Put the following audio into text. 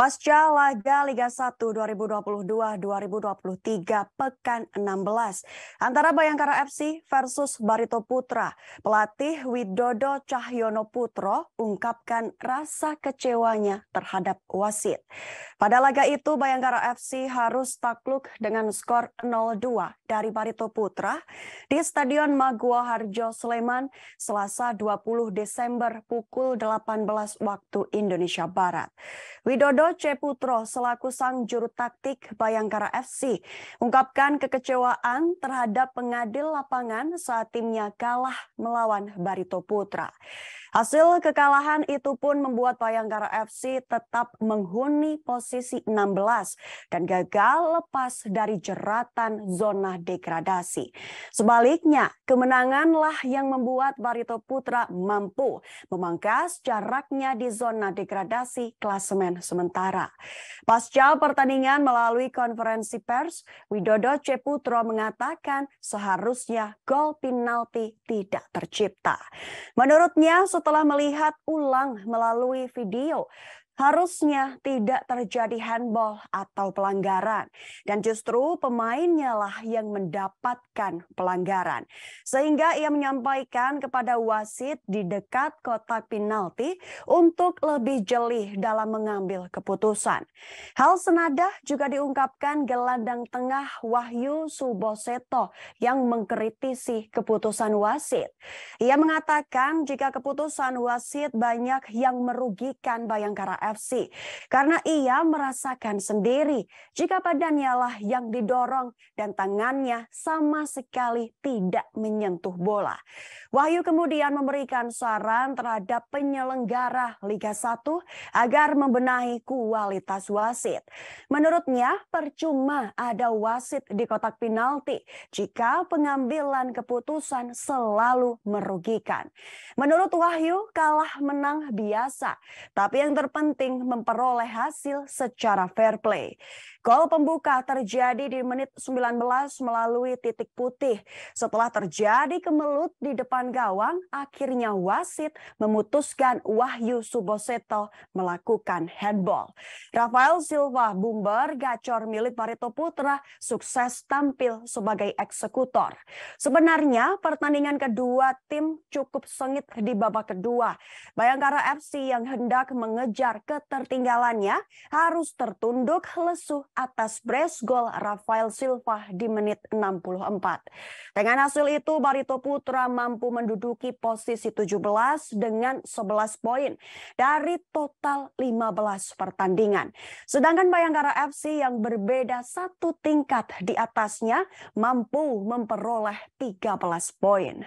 Pasca laga Liga 1 2022-2023 pekan 16 antara Bayangkara FC versus Barito Putra, pelatih Widodo Cahyono Putro ungkapkan rasa kecewanya terhadap wasit. Pada laga itu Bayangkara FC harus takluk dengan skor 0-2 dari Barito Putra di Stadion Magua Harjo Sleman Selasa 20 Desember pukul 18 waktu Indonesia Barat. Widodo C. Putro selaku sang juru taktik Bayangkara FC mengungkapkan kekecewaan terhadap pengadil lapangan saat timnya kalah melawan Barito Putra. Hasil kekalahan itu pun membuat Bayangkara FC tetap menghuni posisi 16 dan gagal lepas dari jeratan zona degradasi. Sebaliknya, kemenanganlah yang membuat Barito Putra mampu memangkas jaraknya di zona degradasi klasemen sementara. Pasca pertandingan melalui konferensi pers, Widodo C. Putra mengatakan seharusnya gol penalti tidak tercipta. Menurutnya, setelah melihat ulang melalui video Harusnya tidak terjadi handball atau pelanggaran dan justru pemainnya lah yang mendapatkan pelanggaran. Sehingga ia menyampaikan kepada wasit di dekat kotak penalti untuk lebih jeli dalam mengambil keputusan. Hal senada juga diungkapkan gelandang tengah Wahyu Suboseto yang mengkritisi keputusan wasit. Ia mengatakan jika keputusan wasit banyak yang merugikan Bayangkara KFC karena ia merasakan sendiri jika badannya lah yang didorong dan tangannya sama sekali tidak menyentuh bola. Wahyu kemudian memberikan saran terhadap penyelenggara Liga 1 agar membenahi kualitas wasit. Menurutnya percuma ada wasit di kotak penalti jika pengambilan keputusan selalu merugikan. Menurut Wahyu kalah menang biasa, tapi yang terpenting penting memperoleh hasil secara fair play. Gol pembuka terjadi di menit 19 melalui titik putih. Setelah terjadi kemelut di depan gawang, akhirnya wasit memutuskan Wahyu Suboseto melakukan handball. Rafael Silva Bumber gacor milik Barito Putra sukses tampil sebagai eksekutor. Sebenarnya pertandingan kedua tim cukup sengit di babak kedua. Bayangkara FC yang hendak mengejar ketertinggalannya harus tertunduk lesu atas brace gol Rafael Silva di menit 64. Dengan hasil itu, Barito Putra mampu menduduki posisi 17 dengan 11 poin dari total 15 pertandingan. Sedangkan Bayangkara FC yang berbeda satu tingkat di atasnya mampu memperoleh 13 poin.